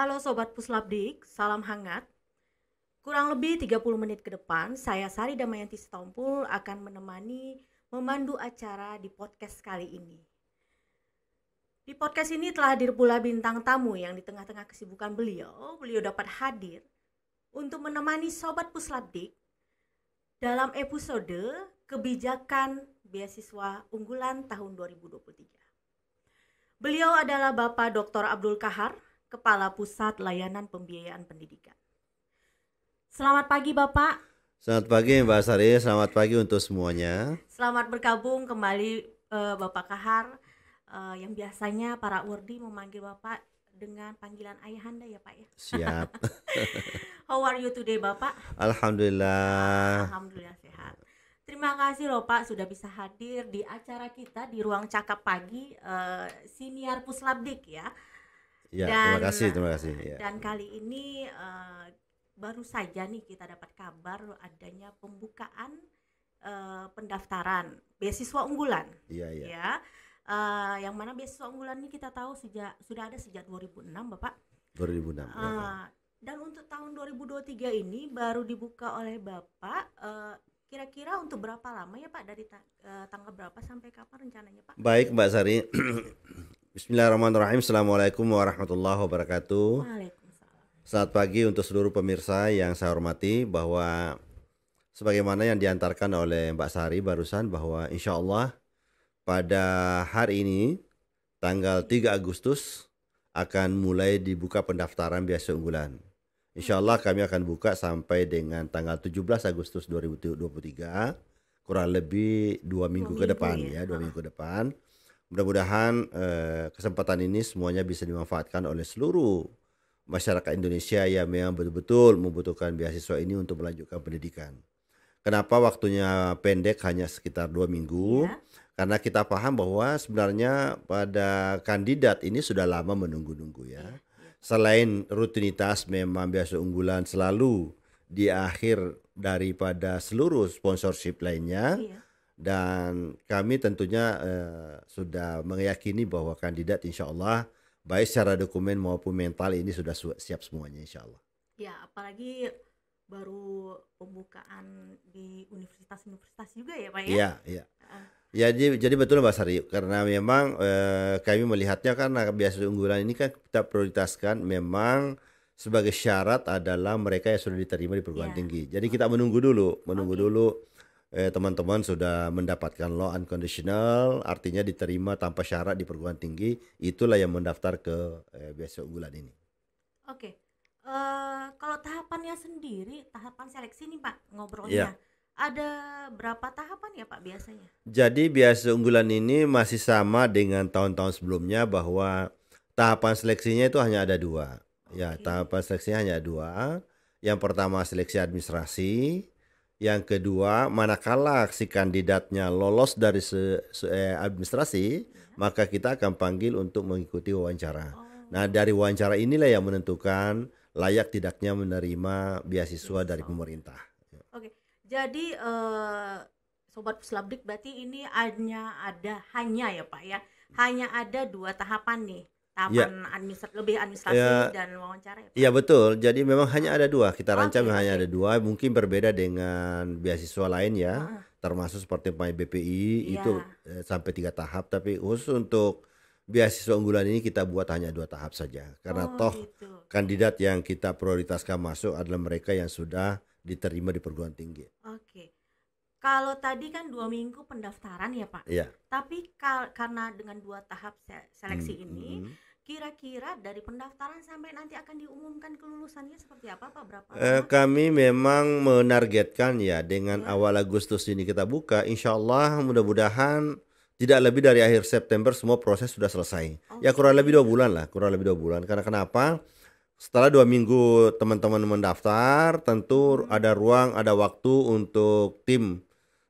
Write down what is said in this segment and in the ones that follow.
Halo Sobat Puslapdik, salam hangat. Kurang lebih 30 menit ke depan, saya Sari Damayanti Setompul akan menemani memandu acara di podcast kali ini. Di podcast ini telah hadir pula bintang tamu yang di tengah-tengah kesibukan beliau, beliau dapat hadir untuk menemani Sobat Puslapdik dalam episode Kebijakan Beasiswa Unggulan tahun 2023. Beliau adalah Bapak Dr. Abdul Kahar, Kepala Pusat Layanan Pembiayaan Pendidikan. Selamat pagi Bapak. Selamat pagi Mbak Sari, selamat pagi untuk semuanya. Selamat bergabung kembali uh, Bapak Kahar uh, yang biasanya para wardi memanggil Bapak dengan panggilan ayahanda ya Pak ya. Siap. How are you today Bapak? Alhamdulillah. Alhamdulillah sehat. Terima kasih loh Pak sudah bisa hadir di acara kita di ruang cakap pagi uh, Siniar Puslabdik ya. Ya, dan, terima kasih, terima kasih. Ya. Dan kali ini uh, baru saja nih kita dapat kabar adanya pembukaan uh, pendaftaran beasiswa unggulan. Iya, iya. Ya. Uh, yang mana beasiswa unggulan ini kita tahu sejak sudah ada sejak 2006, Bapak. 2006. Uh, ya. Dan untuk tahun 2023 ini baru dibuka oleh Bapak uh, kira-kira untuk berapa lama ya Pak dari tanggal berapa sampai kapan rencananya Pak? Baik Mbak Sari, Bismillahirrahmanirrahim. Assalamualaikum warahmatullahi wabarakatuh. Selamat pagi untuk seluruh pemirsa yang saya hormati bahwa sebagaimana yang diantarkan oleh Mbak Sari barusan bahwa insya Allah pada hari ini tanggal 3 Agustus akan mulai dibuka pendaftaran biasa unggulan. Insya Allah kami akan buka sampai dengan tanggal 17 Agustus 2023 kurang lebih dua minggu, dua minggu ke depan ya, ya dua minggu ke depan. Mudah-mudahan eh, kesempatan ini semuanya bisa dimanfaatkan oleh seluruh masyarakat Indonesia yang memang betul-betul membutuhkan beasiswa ini untuk melanjutkan pendidikan. Kenapa waktunya pendek hanya sekitar dua minggu? Ya. Karena kita paham bahwa sebenarnya pada kandidat ini sudah lama menunggu-nunggu ya. Iya, iya. Selain rutinitas memang biasa unggulan selalu di akhir daripada seluruh sponsorship lainnya. Ya dan kami tentunya eh, sudah meyakini bahwa kandidat insya Allah baik secara dokumen maupun mental ini sudah siap semuanya insya Allah. Ya apalagi baru pembukaan di universitas-universitas juga ya Pak ya? Iya, iya. Uh. Ya, jadi, jadi betul Mbak Sari, karena memang eh, kami melihatnya karena biasanya unggulan ini kan kita prioritaskan memang sebagai syarat adalah mereka yang sudah diterima di perguruan yeah. tinggi. Jadi kita menunggu dulu, menunggu okay. dulu eh, teman-teman sudah mendapatkan law unconditional, artinya diterima tanpa syarat di perguruan tinggi, itulah yang mendaftar ke eh, besok unggulan ini. Oke, uh, kalau tahapannya sendiri, tahapan seleksi nih Pak ngobrolnya. Yeah. Ada berapa tahapan ya Pak biasanya? Jadi biasa unggulan ini masih sama dengan tahun-tahun sebelumnya bahwa tahapan seleksinya itu hanya ada dua. Okay. Ya tahapan seleksinya hanya dua. Yang pertama seleksi administrasi, yang kedua, manakala si kandidatnya lolos dari se, se, eh, administrasi, maka kita akan panggil untuk mengikuti wawancara. Oh. Nah, dari wawancara inilah yang menentukan layak tidaknya menerima beasiswa dari pemerintah. Oke. Jadi eh, sobat Puslabdik berarti ini hanya ada hanya ya, Pak ya. Hanya ada dua tahapan nih Iya. tahapan ya. administrasi lebih administrasi ya. dan wawancara ya. Iya betul. Jadi memang hanya ada dua. Kita oh, rancang okay, iya, hanya iya. ada dua. Mungkin berbeda dengan beasiswa lain ya. Uh. Termasuk seperti pemain BPI yeah. itu eh, sampai tiga tahap. Tapi khusus untuk beasiswa unggulan ini kita buat hanya dua tahap saja. Karena oh, toh gitu. kandidat yang kita prioritaskan masuk adalah mereka yang sudah diterima di perguruan tinggi. Oke. Okay. Kalau tadi kan dua minggu pendaftaran ya Pak. Iya. Tapi kal karena dengan dua tahap seleksi hmm, ini. Hmm kira-kira dari pendaftaran sampai nanti akan diumumkan kelulusannya seperti apa Pak? Berapa? Eh, kami memang menargetkan ya dengan ya. awal Agustus ini kita buka, insya Allah mudah-mudahan tidak lebih dari akhir September semua proses sudah selesai. Okay. Ya kurang lebih dua bulan lah, kurang lebih dua bulan. Karena kenapa? Setelah dua minggu teman-teman mendaftar, tentu hmm. ada ruang, ada waktu untuk tim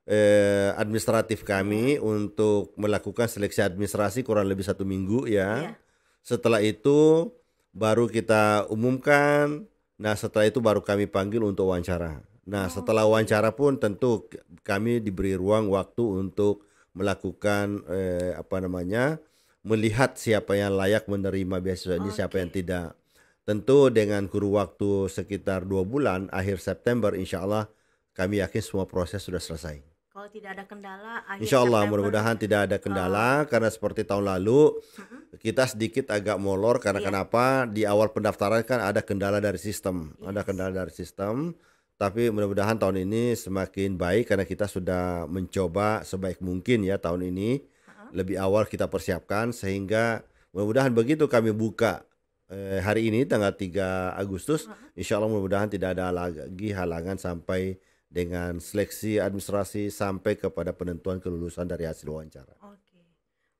eh, administratif kami ya. untuk melakukan seleksi administrasi kurang lebih satu minggu ya. Yeah setelah itu baru kita umumkan. Nah, setelah itu baru kami panggil untuk wawancara. Nah, oh. setelah wawancara pun tentu kami diberi ruang waktu untuk melakukan eh, apa namanya? melihat siapa yang layak menerima beasiswa ini, siapa yang tidak. Tentu dengan guru waktu sekitar dua bulan, akhir September, insya Allah kami yakin semua proses sudah selesai. Kalau tidak ada kendala, insya Allah mudah-mudahan tidak ada kendala oh. karena seperti tahun lalu uh -huh kita sedikit agak molor karena yeah. kenapa di awal pendaftaran kan ada kendala dari sistem, yes. ada kendala dari sistem. Tapi mudah-mudahan tahun ini semakin baik karena kita sudah mencoba sebaik mungkin ya tahun ini uh-huh. lebih awal kita persiapkan sehingga mudah-mudahan begitu kami buka eh, hari ini tanggal 3 Agustus, uh-huh. insya Allah mudah-mudahan tidak ada lagi halangan sampai dengan seleksi administrasi sampai kepada penentuan kelulusan dari hasil wawancara.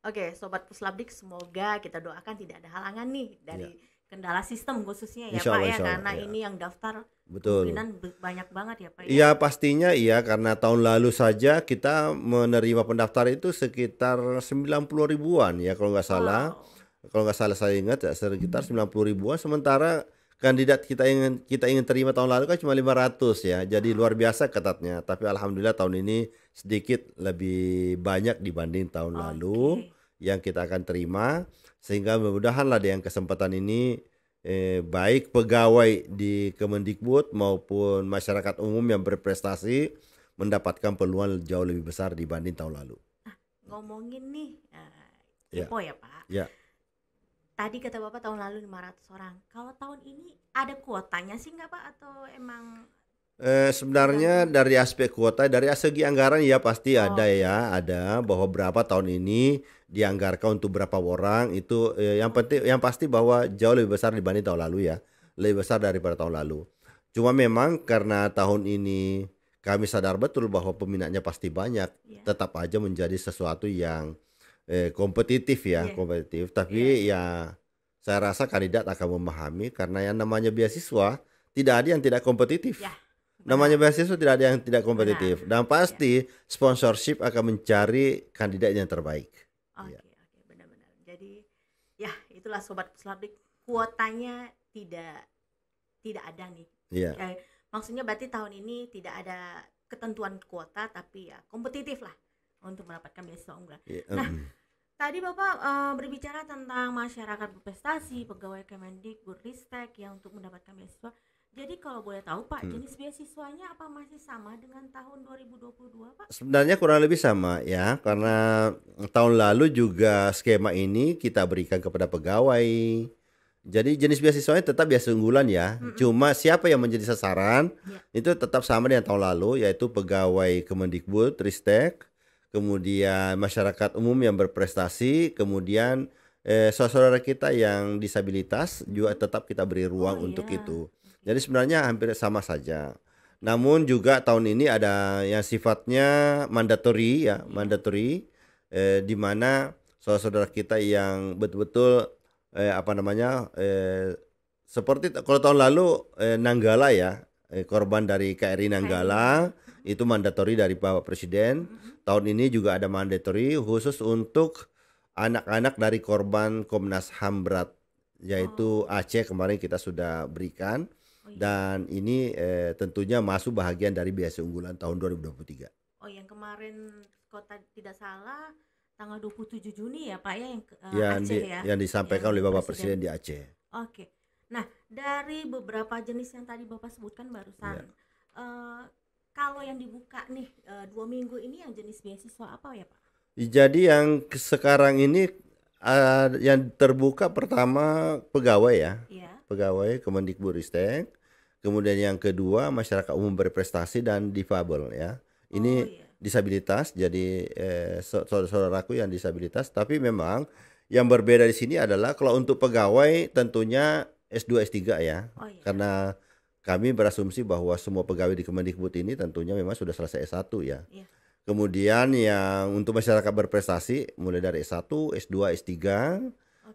Oke, okay, sobat Puslabdik, semoga kita doakan tidak ada halangan nih dari ya. kendala sistem khususnya ya insya Allah, Pak ya, Allah, karena ya. ini yang daftar Betul. banyak banget ya Pak. Ya. Iya ya, pastinya iya karena tahun lalu saja kita menerima pendaftar itu sekitar 90 ribuan ya kalau nggak salah. Wow. Kalau nggak salah saya ingat ya sekitar 90 hmm. ribuan sementara kandidat kita ingin kita ingin terima tahun lalu kan cuma 500 ya. Jadi luar biasa ketatnya. Tapi alhamdulillah tahun ini sedikit lebih banyak dibanding tahun okay. lalu yang kita akan terima sehingga mudah mudahanlah dengan kesempatan ini eh, baik pegawai di Kemendikbud maupun masyarakat umum yang berprestasi mendapatkan peluang jauh lebih besar dibanding tahun lalu. Ah, ngomongin nih, uh, ya, ya Pak. Ya tadi kata bapak tahun lalu 500 orang kalau tahun ini ada kuotanya sih nggak pak atau emang Eh, sebenarnya iya, dari aspek kuota, dari segi anggaran ya pasti oh. ada iya. ya, ada bahwa berapa tahun ini dianggarkan untuk berapa orang itu eh, yang penting, yang pasti bahwa jauh lebih besar dibanding tahun lalu ya, lebih besar daripada tahun lalu. Cuma memang karena tahun ini kami sadar betul bahwa peminatnya pasti banyak, ya. tetap aja menjadi sesuatu yang eh, kompetitif ya, yeah. kompetitif. Tapi yeah. ya saya rasa kandidat akan memahami karena yang namanya beasiswa tidak ada yang tidak kompetitif. Yeah. Namanya beasiswa tidak ada yang tidak kompetitif benar. dan pasti yeah. sponsorship akan mencari kandidat yang terbaik. Oke, okay, iya. yeah. oke, benar-benar. Jadi ya itulah sobat Pusladik kuotanya tidak tidak ada nih. Iya. Eh, maksudnya berarti tahun ini tidak ada ketentuan kuota tapi ya kompetitif lah untuk mendapatkan beasiswa unggulan. Yeah. Nah, Tadi Bapak e, berbicara tentang masyarakat berprestasi, pegawai Kemendikbud Ristek yang untuk mendapatkan beasiswa. Jadi kalau boleh tahu Pak, hmm. jenis beasiswanya apa masih sama dengan tahun 2022 Pak? Sebenarnya kurang lebih sama ya, karena tahun lalu juga skema ini kita berikan kepada pegawai. Jadi jenis beasiswanya tetap biasa unggulan ya. Mm Cuma siapa yang menjadi sasaran yeah. itu tetap sama dengan tahun lalu yaitu pegawai Kemendikbud, Ristek, kemudian masyarakat umum yang berprestasi, kemudian eh, saudara-saudara kita yang disabilitas juga tetap kita beri oh, ruang oh, untuk iya. itu. Jadi sebenarnya hampir sama saja. Namun juga tahun ini ada yang sifatnya mandatory ya, iya. mandatory eh, di mana saudara-saudara kita yang betul-betul eh, apa namanya eh, seperti kalau tahun lalu eh, Nanggala ya eh, korban dari KRI Nanggala itu mandatori dari Bapak Presiden. Tahun ini juga ada mandatori khusus untuk anak-anak dari korban Komnas HAM berat yaitu oh. Aceh kemarin kita sudah berikan oh, iya. dan ini eh, tentunya masuk bahagian dari biasa unggulan tahun 2023. Oh, yang kemarin kota tidak salah tanggal 27 Juni ya Pak ya yang eh, yang Aceh di, ya. Yang disampaikan yang oleh Bapak Presiden, Presiden di Aceh. Oke. Okay. Nah, dari beberapa jenis yang tadi Bapak sebutkan barusan ya kalau yang dibuka nih e, dua minggu ini yang jenis beasiswa apa ya Pak? Jadi yang sekarang ini uh, yang terbuka pertama pegawai ya, ya. pegawai Kemendikbudristek, kemudian yang kedua masyarakat umum berprestasi dan difabel ya. Ini oh, iya. disabilitas, jadi eh, saudaraku yang disabilitas, tapi memang yang berbeda di sini adalah kalau untuk pegawai tentunya S2 S3 ya, oh, iya. karena kami berasumsi bahwa semua pegawai di Kemendikbud ini tentunya memang sudah selesai S1 ya. ya. Kemudian yang untuk masyarakat berprestasi mulai dari S1, S2, S3.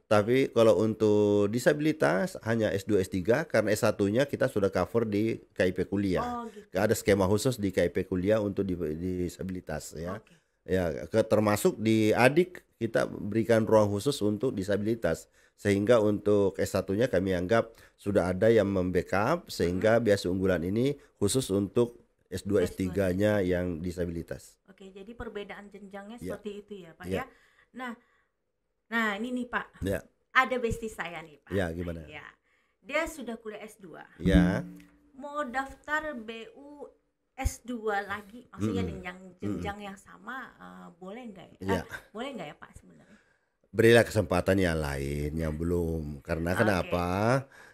Tapi kalau untuk disabilitas hanya S2, S3 karena S1-nya kita sudah cover di KIP kuliah. Oh, gitu. Ada skema khusus di KIP kuliah untuk disabilitas ya. Okay ya ke, termasuk di adik kita berikan ruang khusus untuk disabilitas sehingga untuk S1-nya kami anggap sudah ada yang membackup sehingga hmm. biasa unggulan ini khusus untuk S2, S2 S3-nya yang disabilitas. Oke, jadi perbedaan jenjangnya ya. seperti itu ya, Pak ya. ya. Nah, nah ini nih, Pak. Ya. Ada besti saya nih, Pak. Ya, gimana? Ya. Dia sudah kuliah S2. Ya. Mau daftar BU S2 lagi maksudnya mm -hmm. jenjang jenjang -hmm. yang sama uh, boleh nggak ya? Yeah. Iya. boleh nggak ya Pak sebenarnya? Berilah kesempatan yang lain yang ya. belum karena okay. kenapa?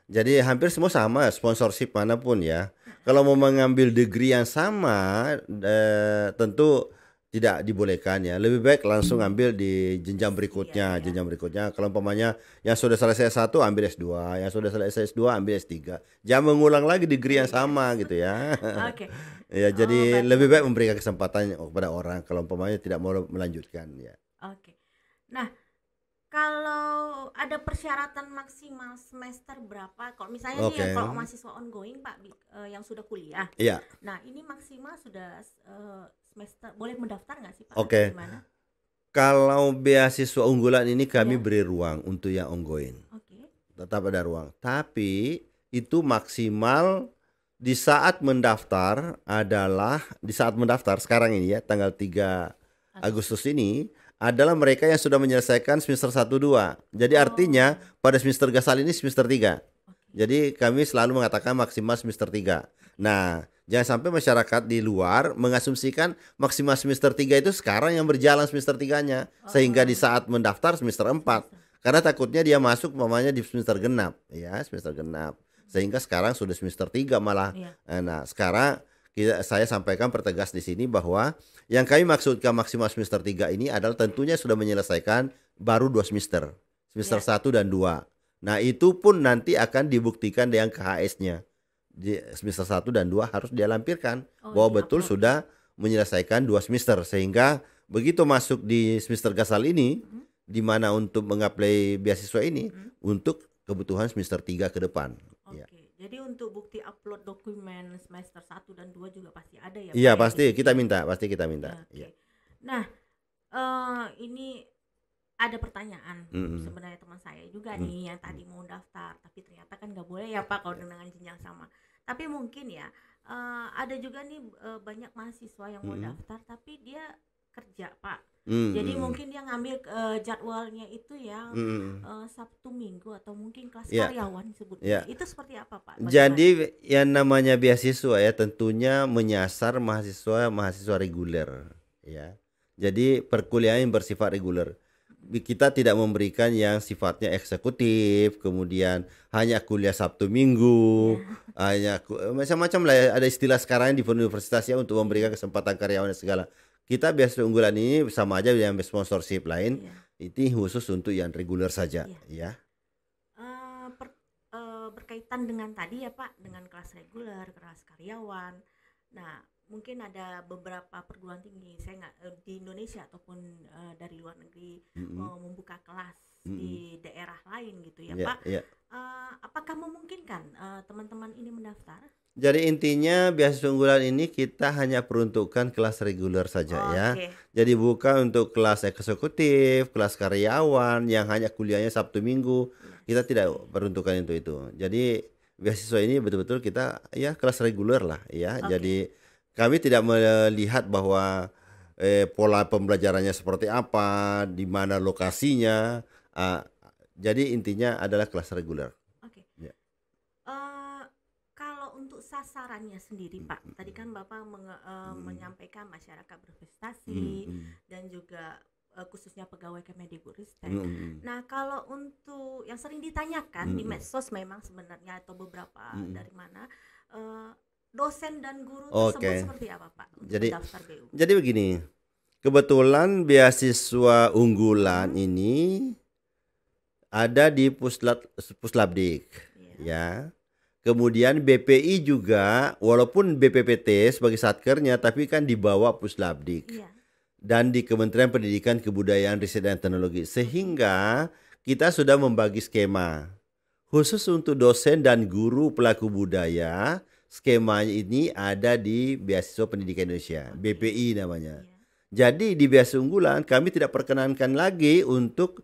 Jadi hampir semua sama sponsorship manapun ya. ya. Kalau mau mengambil degree yang sama eh, tentu tidak dibolehkan ya. Lebih baik langsung ambil di jenjang berikutnya, iya, iya. jenjang berikutnya. Kalau umpamanya yang sudah selesai S1 ambil S2, yang sudah selesai S2 ambil S3. Jangan mengulang lagi degree yang sama gitu ya. Oke. Okay. ya, jadi oh, baik. lebih baik memberikan kesempatan kepada orang kalau umpamanya tidak mau melanjutkan ya. Oke. Okay. Nah, kalau ada persyaratan maksimal semester berapa? Kalau misalnya okay. nih ya, kalau mahasiswa ongoing Pak uh, yang sudah kuliah. Iya. Nah, ini maksimal sudah uh, semester boleh mendaftar nggak sih Pak? Oke. Okay. Gimana? Kalau beasiswa unggulan ini kami yeah. beri ruang untuk yang ongoing. Oke. Okay. Tetap ada ruang, tapi itu maksimal di saat mendaftar adalah di saat mendaftar sekarang ini ya tanggal 3 Agustus ini adalah mereka yang sudah menyelesaikan semester 1 2. Jadi oh. artinya pada semester gasal ini semester 3. Jadi kami selalu mengatakan maksimal semester 3. Nah, jangan sampai masyarakat di luar mengasumsikan maksimal semester 3 itu sekarang yang berjalan semester 3-nya oh. sehingga di oh. saat mendaftar semester 4 karena takutnya dia masuk mamanya di semester genap ya, semester genap. Hmm. Sehingga sekarang sudah semester 3 malah. Iya. Nah, sekarang kita, saya sampaikan pertegas di sini bahwa yang kami maksudkan maksimal semester 3 ini adalah tentunya sudah menyelesaikan baru dua semester, semester yeah. dan 2. Nah, itu pun nanti akan dibuktikan dengan KHS-nya. Semester 1 dan 2 harus dia lampirkan oh, bahwa iya, betul apa? sudah menyelesaikan dua semester sehingga begitu masuk di semester gasal ini mm -hmm. di mana untuk mengapply beasiswa ini mm -hmm. untuk kebutuhan semester 3 ke depan. Okay. Ya. Jadi untuk bukti upload dokumen semester 1 dan 2 juga pasti ada ya? Iya, ya? pasti ini? kita minta, pasti kita minta. Ya, okay. ya. Nah, uh, ini ada pertanyaan mm -hmm. sebenarnya teman saya juga mm -hmm. nih yang tadi mau daftar tapi ternyata kan nggak boleh ya pak kalau iya. dengan jenjang sama tapi mungkin ya uh, ada juga nih uh, banyak mahasiswa yang mau mm -hmm. daftar tapi dia kerja pak Mm, Jadi hmm. mungkin dia ngambil uh, jadwalnya itu yang mm. uh, Sabtu Minggu atau mungkin kelas yeah. karyawan sebutnya. Yeah. Itu seperti apa Pak? Bagaimana? Jadi yang namanya beasiswa ya tentunya menyasar mahasiswa mahasiswa reguler ya. Jadi perkuliahan yang bersifat reguler. Kita tidak memberikan yang sifatnya eksekutif, kemudian hanya kuliah Sabtu Minggu, hanya macam-macam lah ya. ada istilah sekarang di universitas ya untuk memberikan kesempatan karyawan dan segala kita biasa unggulan ini sama aja dengan sponsorship lain. Ya. Itu khusus untuk yang reguler saja, iya. ya. ya berkaitan dengan tadi ya Pak, dengan kelas reguler, kelas karyawan. Nah, mungkin ada beberapa perguruan tinggi saya nggak eh, di Indonesia ataupun uh, dari luar negeri mm-hmm. mau membuka kelas mm-hmm. di daerah lain gitu ya yeah, Pak. Yeah. Iya. Uh, apakah memungkinkan uh, teman-teman ini mendaftar? Jadi intinya beasiswa unggulan ini kita hanya peruntukkan kelas reguler saja oh, ya. Okay. Jadi bukan untuk kelas eksekutif, kelas karyawan yang hanya kuliahnya Sabtu Minggu. Kita tidak peruntukkan untuk itu. Jadi beasiswa ini betul-betul kita ya kelas reguler lah ya. Okay. Jadi kami tidak melihat bahwa eh, pola pembelajarannya seperti apa, di mana lokasinya. Uh, jadi intinya adalah kelas reguler. sarannya sendiri Pak tadi kan Bapak menge, uh, hmm. menyampaikan masyarakat berprestasi hmm. dan juga uh, khususnya pegawai Kemendikbudristek. Hmm. Nah, kalau untuk yang sering ditanyakan hmm. di medsos memang sebenarnya atau beberapa hmm. dari mana uh, dosen dan guru okay. tersebut seperti apa, Pak? Jadi BU? Jadi begini. Kebetulan beasiswa unggulan mm-hmm. ini ada di Puslat Puslabdik yeah. ya. Kemudian BPI juga walaupun BPPT sebagai satkernya tapi kan dibawa Puslabdik. Iya. Dan di Kementerian Pendidikan Kebudayaan Riset dan Teknologi sehingga kita sudah membagi skema khusus untuk dosen dan guru pelaku budaya. Skema ini ada di Beasiswa Pendidikan Indonesia, BPI namanya. Iya. Jadi di Beasiswa unggulan kami tidak perkenankan lagi untuk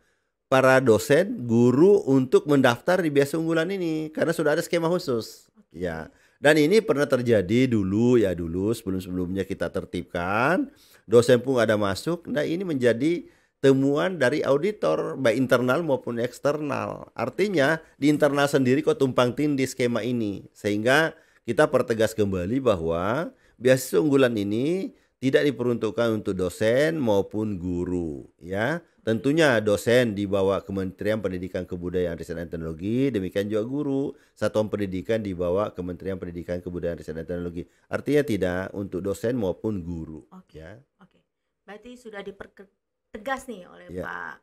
para dosen, guru untuk mendaftar di biasa unggulan ini karena sudah ada skema khusus. Ya. Dan ini pernah terjadi dulu ya dulu sebelum-sebelumnya kita tertibkan, dosen pun ada masuk. Nah, ini menjadi temuan dari auditor baik internal maupun eksternal. Artinya di internal sendiri kok tumpang tindih skema ini sehingga kita pertegas kembali bahwa beasiswa unggulan ini tidak diperuntukkan untuk dosen maupun guru ya. Tentunya dosen di bawah Kementerian Pendidikan Kebudayaan Riset dan Teknologi, demikian juga guru satuan pendidikan di bawah Kementerian Pendidikan Kebudayaan Riset dan Teknologi. Artinya tidak untuk dosen maupun guru okay. ya. Oke. Berarti sudah dipertegas nih oleh yeah. Pak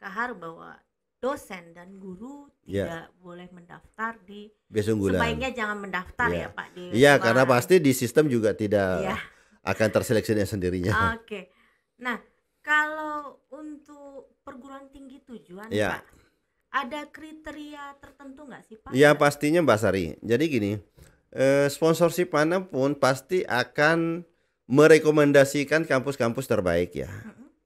Kahar bahwa dosen dan guru ya. tidak ya. boleh mendaftar di Besunggulan. sebaiknya jangan mendaftar ya, ya Pak di Iya, karena pasti di sistem juga tidak ya akan terseleksi dengan sendirinya. Oke. Okay. Nah, kalau untuk perguruan tinggi tujuan, ya. Pak, ada kriteria tertentu nggak sih, Pak? Ya pastinya Mbak Sari. Jadi gini, eh, sponsorship manapun pasti akan merekomendasikan kampus-kampus terbaik ya.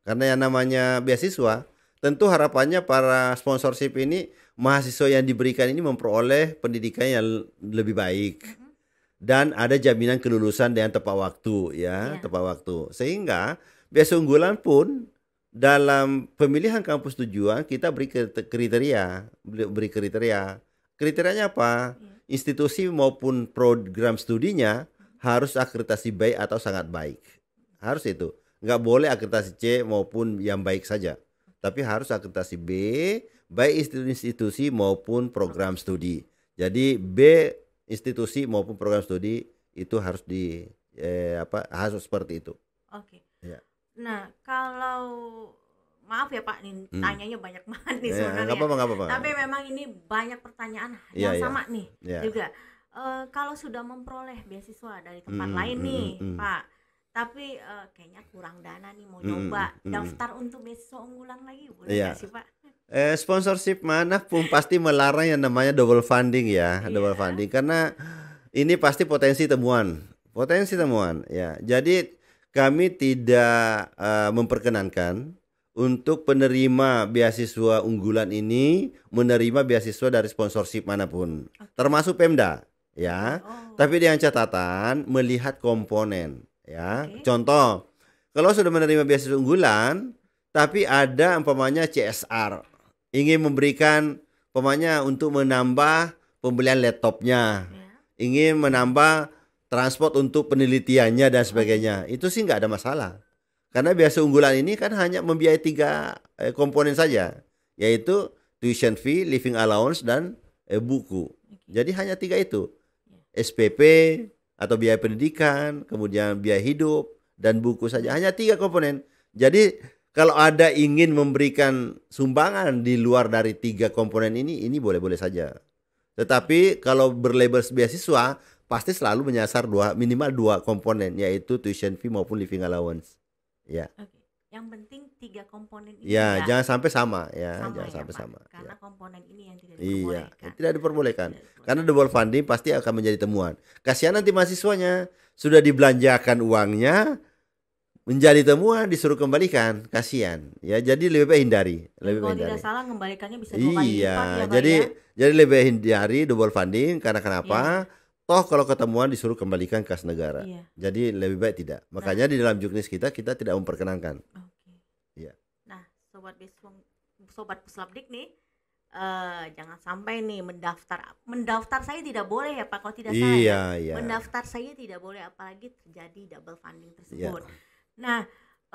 Karena yang namanya beasiswa, tentu harapannya para sponsorship ini mahasiswa yang diberikan ini memperoleh pendidikan yang lebih baik. hmm dan ada jaminan kelulusan dengan tepat waktu ya, ya. tepat waktu. Sehingga biasa unggulan pun dalam pemilihan kampus tujuan kita beri kriteria, beri kriteria. Kriterianya apa? Iya. Institusi maupun program studinya harus akreditasi baik atau sangat baik. Harus itu. Enggak boleh akreditasi C maupun yang baik saja. Tapi harus akreditasi B, baik institusi maupun program studi. Jadi B institusi maupun program studi itu harus di eh, apa harus seperti itu. Oke. Okay. Ya. Nah, kalau maaf ya Pak, nih hmm. tanyanya banyak banget nih ya, sebenarnya. apa-apa, apa-apa. Tapi memang ini banyak pertanyaan ya, yang ya. sama nih ya. juga. Uh, kalau sudah memperoleh beasiswa dari tempat hmm, lain hmm, nih, hmm, Pak, tapi uh, kayaknya kurang dana nih mau coba hmm, hmm, daftar untuk besok ngulang lagi boleh yeah. sih pak? Eh sponsorship mana pun pasti melarang yang namanya double funding ya yeah. double funding karena ini pasti potensi temuan potensi temuan ya jadi kami tidak uh, memperkenankan untuk penerima beasiswa unggulan ini menerima beasiswa dari sponsorship manapun okay. termasuk Pemda ya oh. tapi dengan catatan melihat komponen ya. Okay. Contoh, kalau sudah menerima beasiswa unggulan tapi ada umpamanya CSR ingin memberikan umpamanya untuk menambah pembelian laptopnya, yeah. ingin menambah transport untuk penelitiannya dan sebagainya. Itu sih nggak ada masalah. Karena beasiswa unggulan ini kan hanya membiayai tiga eh, komponen saja, yaitu tuition fee, living allowance, dan eh, buku. Jadi hanya tiga itu. Ya. SPP, atau biaya pendidikan, kemudian biaya hidup dan buku saja hanya tiga komponen. Jadi kalau ada ingin memberikan sumbangan di luar dari tiga komponen ini, ini boleh-boleh saja. Tetapi kalau berlabel beasiswa pasti selalu menyasar dua minimal dua komponen yaitu tuition fee maupun living allowance. Ya. Okay yang penting tiga komponen ini ya, ya jangan sampai sama ya sama jangan ya, sampai sama ya. karena ya. komponen ini yang tidak iya, diperbolehkan iya tidak diperbolehkan tidak karena double funding pasti akan menjadi temuan kasihan nanti mahasiswanya sudah dibelanjakan uangnya menjadi temuan disuruh kembalikan kasihan ya jadi lebih baik hindari iya, lebih kalau hindari. tidak salah kembalikannya bisa dua iya ya, jadi ya? jadi lebih hindari double funding karena kenapa iya. toh kalau ketemuan disuruh kembalikan kas negara iya. jadi lebih baik tidak makanya nah. di dalam juknis kita kita tidak memperkenankan sobat besung sobat dik nih uh, jangan sampai nih mendaftar mendaftar saya tidak boleh ya Pak kalau tidak saya salah iya, ya. iya. mendaftar saya tidak boleh apalagi terjadi double funding iya. tersebut. Iya. Nah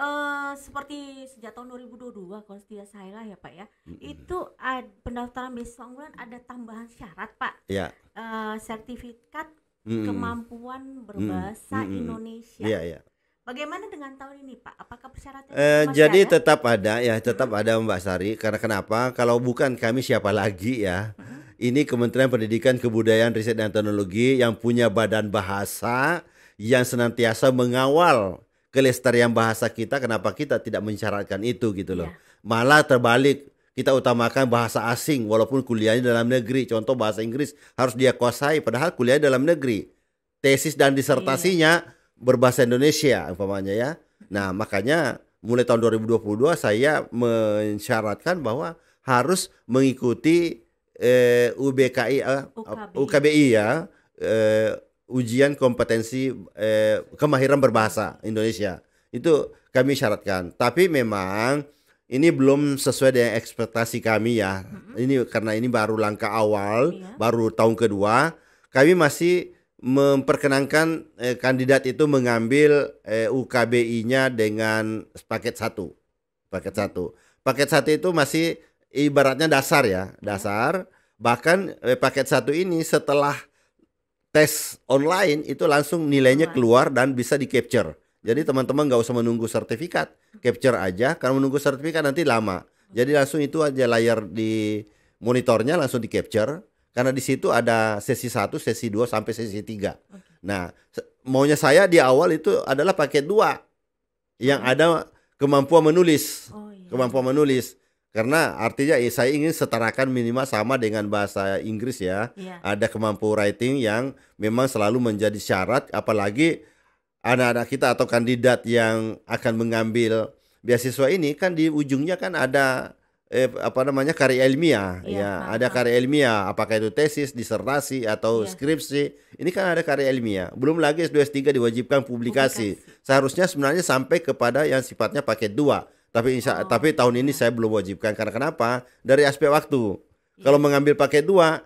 uh, seperti sejak tahun 2022 kalau tidak salah ya Pak ya mm -hmm. itu ad, pendaftaran beasiswa unggulan ada tambahan syarat Pak. Iya. Uh, sertifikat mm -hmm. kemampuan berbahasa mm -hmm. Indonesia. Iya, iya. Bagaimana dengan tahun ini Pak? Apakah persyaratannya eh, masih Jadi ada? tetap ada ya, tetap hmm. ada Mbak Sari. Karena kenapa? Kalau bukan kami siapa lagi ya? Hmm. Ini Kementerian Pendidikan, Kebudayaan, Riset dan Teknologi yang punya badan bahasa yang senantiasa mengawal kelestarian bahasa kita. Kenapa kita tidak mensyaratkan itu gitu loh? Ya. Malah terbalik kita utamakan bahasa asing walaupun kuliahnya dalam negeri. Contoh bahasa Inggris harus dia kuasai padahal kuliah dalam negeri. Tesis dan disertasinya yeah berbahasa Indonesia umpamanya ya. Nah, makanya mulai tahun 2022 saya mensyaratkan bahwa harus mengikuti eh, UBKI eh, UKBI. UKBI ya eh, ujian kompetensi eh, kemahiran berbahasa Indonesia itu kami syaratkan tapi memang ini belum sesuai dengan ekspektasi kami ya mm -hmm. ini karena ini baru langkah awal iya. baru tahun kedua kami masih memperkenankan eh, kandidat itu mengambil eh, UKBI-nya dengan paket satu, paket satu. Paket satu itu masih ibaratnya dasar ya, dasar. Bahkan eh, paket satu ini setelah tes online itu langsung nilainya keluar dan bisa di capture. Jadi teman-teman nggak usah menunggu sertifikat, capture aja. Karena menunggu sertifikat nanti lama. Jadi langsung itu aja layar di monitornya langsung di capture karena di situ ada sesi 1, sesi 2 sampai sesi 3. Okay. Nah, maunya saya di awal itu adalah paket dua yang oh. ada kemampuan menulis. Oh, iya. Kemampuan menulis. Karena artinya eh, saya ingin setarakan minimal sama dengan bahasa Inggris ya. Yeah. Ada kemampuan writing yang memang selalu menjadi syarat apalagi anak-anak kita atau kandidat yang akan mengambil beasiswa ini kan di ujungnya kan ada eh, apa namanya karya ilmiah iya, ya, ya ada karya ilmiah apakah itu tesis disertasi atau ya. skripsi ini kan ada karya ilmiah belum lagi S2 S3 diwajibkan publikasi. publikasi seharusnya sebenarnya sampai kepada yang sifatnya paket dua tapi insya, oh. tapi iya. tahun ini saya belum wajibkan karena kenapa dari aspek waktu ya. kalau mengambil paket dua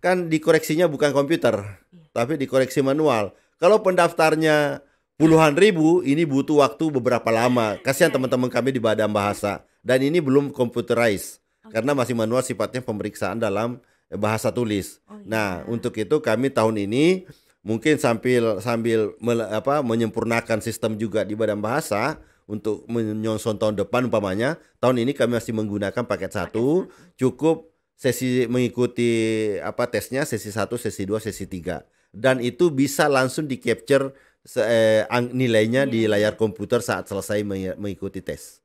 kan dikoreksinya bukan komputer ya. tapi dikoreksi manual kalau pendaftarnya puluhan ribu ini butuh waktu beberapa lama kasihan iya. teman-teman kami di badan bahasa dan ini belum computerized okay. karena masih manual sifatnya pemeriksaan dalam eh, bahasa tulis. Oh, iya. Nah, untuk itu kami tahun ini mungkin sambil sambil me, apa menyempurnakan sistem juga di badan bahasa untuk menyongsong tahun depan umpamanya. Tahun ini kami masih menggunakan paket satu, cukup sesi mengikuti apa tesnya sesi satu, sesi dua, sesi tiga dan itu bisa langsung di capture se, eh, nilainya yeah. di iya. layar komputer saat selesai mengikuti tes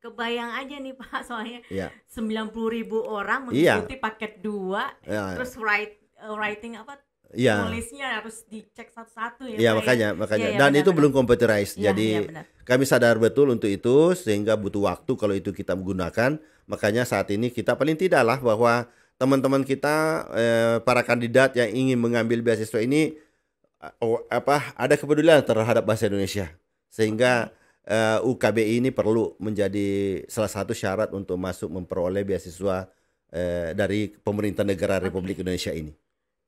kebayang aja nih Pak soalnya iya. sembilan yeah. puluh ribu orang iya. mengikuti yeah. paket dua yeah. terus write uh, writing apa yeah. tulisnya harus dicek satu-satu ya yeah, ya? makanya makanya yeah, iya, dan benar, itu benar. belum computerized yeah, jadi yeah, kami sadar betul untuk itu sehingga butuh waktu kalau itu kita menggunakan makanya saat ini kita paling tidaklah bahwa teman-teman kita eh, para kandidat yang ingin mengambil beasiswa ini eh, oh, apa ada kepedulian terhadap bahasa Indonesia sehingga okay uh, eh, UKBI ini perlu menjadi salah satu syarat untuk masuk memperoleh beasiswa uh, dari pemerintah negara okay. Republik Indonesia ini.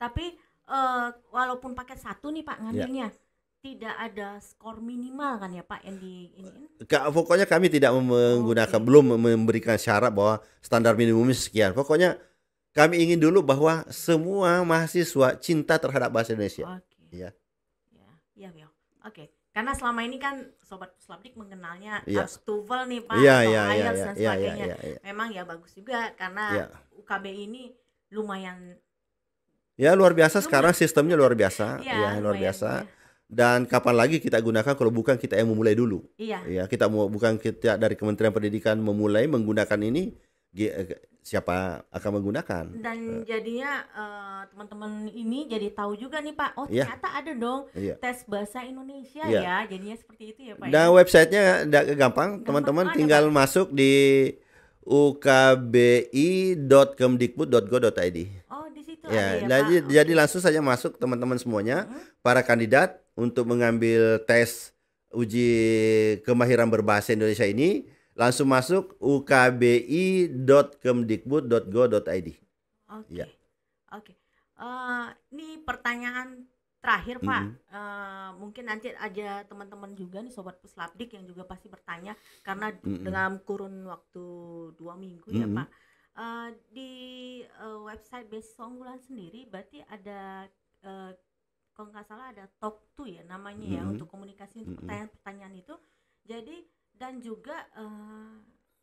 Tapi uh, walaupun paket satu nih Pak ngambilnya. Ya. tidak ada skor minimal kan ya Pak yang di ini? Pokoknya kami tidak menggunakan okay. belum memberikan syarat bahwa standar minimumnya sekian. Pokoknya kami ingin dulu bahwa semua mahasiswa cinta terhadap bahasa Indonesia. Okay. Ya. Ya, ya, ya. Oke. Okay karena selama ini kan sobat puslapdik mengenalnya yeah. Tuval nih pak yeah, atau yeah, IELTS yeah, dan iya, iya, sebagainya yeah, yeah, yeah, yeah. memang ya bagus juga karena yeah. UKB ini lumayan ya luar biasa lumayan. sekarang sistemnya luar biasa ya, ya luar biasa ya. dan kapan lagi kita gunakan kalau bukan kita yang memulai dulu iya ya kita mau bukan kita dari Kementerian Pendidikan memulai menggunakan ini eh, siapa akan menggunakan. Dan eh. jadinya teman eh, teman-teman ini jadi tahu juga nih Pak, oh yeah. ternyata ada dong yeah. tes bahasa Indonesia yeah. ya, jadinya seperti itu ya Pak. Nah websitenya websitenya gampang, teman-teman tinggal masuk di ukbi.kemdikbud.go.id. Oh di situ ya, ada ya jadi, Pak. Oh. jadi langsung saja masuk teman-teman semuanya, hmm. para kandidat untuk mengambil tes uji kemahiran berbahasa Indonesia ini langsung masuk ukbi.kemdikbud.go.id. Oke. Okay. Ya. Oke. Okay. Uh, eh, ini pertanyaan terakhir Pak. Mm -hmm. uh, mungkin nanti aja teman-teman juga nih sobat Puslapdik yang juga pasti bertanya karena mm -hmm. dalam kurun waktu dua minggu mm -hmm. ya Pak. Uh, di uh, website Beasiswa sendiri berarti ada uh, kalau nggak salah ada talk to ya namanya mm -hmm. ya untuk komunikasi untuk pertanyaan-pertanyaan itu. Jadi dan juga uh,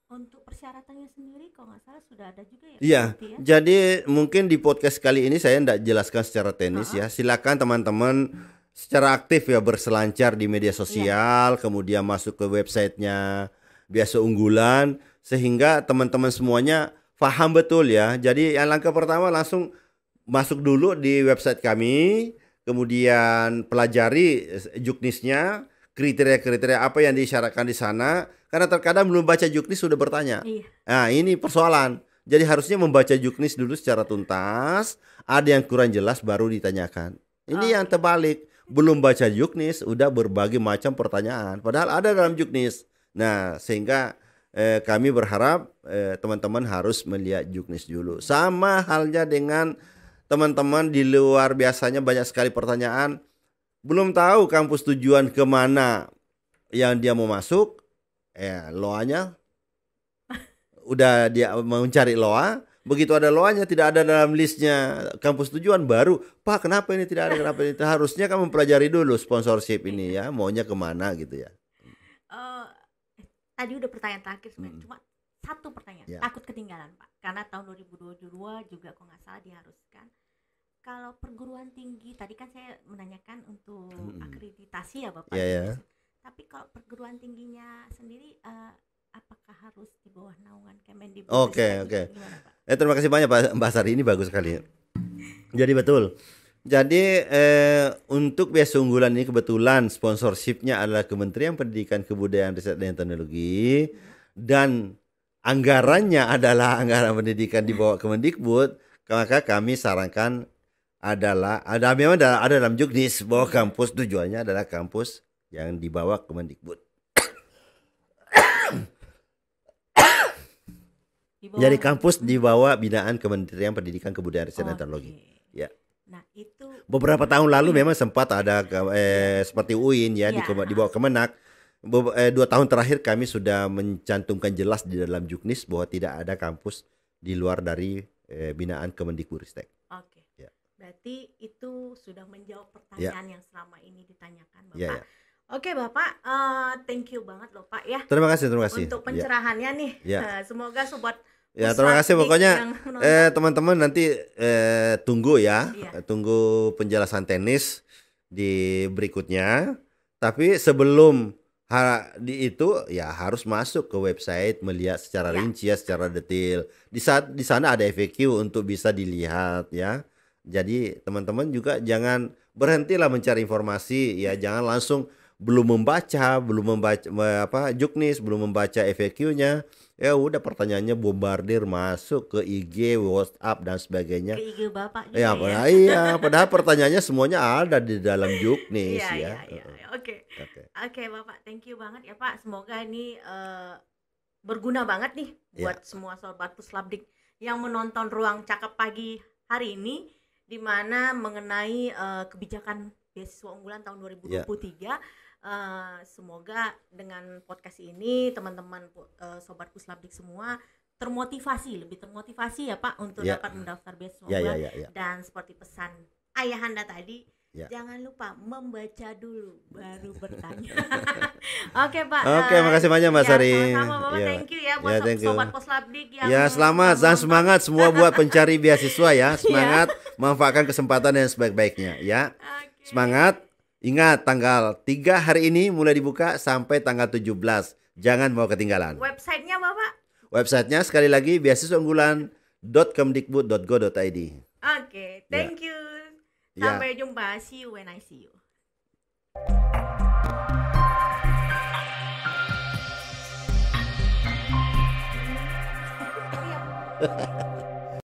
untuk persyaratannya sendiri kalau nggak salah sudah ada juga ya. Iya. Ya? Jadi mungkin di podcast kali ini saya tidak jelaskan secara teknis ya. Silakan teman-teman secara aktif ya berselancar di media iya. sosial, yeah. kemudian masuk ke websitenya Biasa Unggulan sehingga teman-teman semuanya faham betul ya. Jadi yang langkah pertama langsung masuk dulu di website kami, kemudian pelajari juknisnya kriteria-kriteria apa yang disyaratkan di sana karena terkadang belum baca juknis sudah bertanya. Iya. Nah, ini persoalan. Jadi harusnya membaca juknis dulu secara tuntas, ada yang kurang jelas baru ditanyakan. Ini oh. yang terbalik, belum baca juknis udah berbagai macam pertanyaan padahal ada dalam juknis. Nah, sehingga eh, kami berharap teman eh, teman-teman harus melihat juknis dulu. Sama halnya dengan teman-teman di luar biasanya banyak sekali pertanyaan belum tahu kampus tujuan kemana yang dia mau masuk, ya loanya udah dia mencari loa, begitu ada loanya tidak ada dalam listnya kampus tujuan baru, pak kenapa ini tidak ada kenapa ini harusnya kan mempelajari dulu sponsorship ini ya maunya kemana gitu ya. Uh, tadi udah pertanyaan terakhir sebenarnya, hmm. cuma satu pertanyaan, ya. takut ketinggalan pak, karena tahun 2022 juga kok nggak salah diharuskan kalau perguruan tinggi tadi kan saya menanyakan untuk hmm. akreditasi ya Bapak. Yeah, yeah. Tapi kalau perguruan tingginya sendiri uh, apakah harus di bawah naungan Kemendikbud? Oke, oke. Eh terima kasih banyak Pak Mbak Sari ini bagus sekali. Ya. Jadi betul. Jadi eh, untuk biaya unggulan ini kebetulan sponsorshipnya adalah Kementerian Pendidikan Kebudayaan Riset dan Teknologi dan anggarannya adalah anggaran pendidikan di mm. bawah Kemendikbud maka kami sarankan adalah ada memang ada, ada dalam juknis bahwa kampus tujuannya adalah kampus yang dibawa ke Mendikbud. Jadi kampus di bawah binaan Kementerian Pendidikan Kebudayaan Riset okay. dan Teknologi. Ya. Nah, itu beberapa tahun lalu hmm. memang sempat ada eh, iya. seperti UIN ya, ya. dibawa di bawah Kemenak. eh, dua tahun terakhir kami sudah mencantumkan jelas di dalam juknis bahwa tidak ada kampus di luar dari eh, binaan Kemendikbudristek. Berarti itu sudah menjawab ya. pertanyaan yeah. yang selama ini ditanyakan Bapak. Yeah, yeah. Oke Bapak, uh, thank you banget loh Pak ya. Terima kasih, terima kasih. Untuk ya. pencerahannya yeah. nih. Yeah. Ya. semoga sobat Ya, terima kasih pokoknya eh teman-teman nanti eh tunggu ya. Yeah. Iya. Tunggu penjelasan tenis di berikutnya. Tapi sebelum di itu ya harus masuk ke website melihat secara yeah. rinci ya secara detail di saat di sana ada FAQ untuk bisa dilihat ya jadi teman-teman juga jangan berhentilah mencari informasi ya, jangan langsung belum membaca, belum membaca apa juknis, belum membaca FAQ-nya. Ya udah pertanyaannya bombardir masuk ke IG, WhatsApp dan sebagainya. Ke IG Bapak juga ya. Padahal, ya. iya, padahal pertanyaannya semuanya ada di dalam juknis iya, ya. Iya, iya, iya. Oke. Oke. Oke, Bapak, thank you banget ya, Pak. Semoga ini uh, berguna banget nih ya. buat ya. semua sobat puslabdik yang menonton ruang cakap pagi hari ini di mana mengenai uh, kebijakan beasiswa unggulan tahun 2023 yeah. Uh, semoga dengan podcast ini teman-teman uh, sobat puslabdik semua termotivasi lebih termotivasi ya pak untuk yeah. dapat mendaftar beasiswa yeah, yeah, yeah, yeah. dan seperti pesan ayahanda tadi Ya. Jangan lupa membaca dulu ya. baru bertanya. Oke Pak. Oke okay, eh, makasih banyak Mbak ya, Sari. Sama ya. thank you ya, ya buat ya, thank you. Poslabdik yang. Ya selamat dan semangat semua buat pencari beasiswa ya. ya semangat manfaatkan kesempatan yang sebaik-baiknya ya. Okay. Semangat ingat tanggal 3 hari ini mulai dibuka sampai tanggal 17 jangan mau ketinggalan. Websitenya Bapak? Websitenya sekali lagi beasiswaunggulan.kemdikbud.go.id. Oke, okay, thank ya. you. Sampai yeah. jumpa. See you when I see you. Ha ha ha.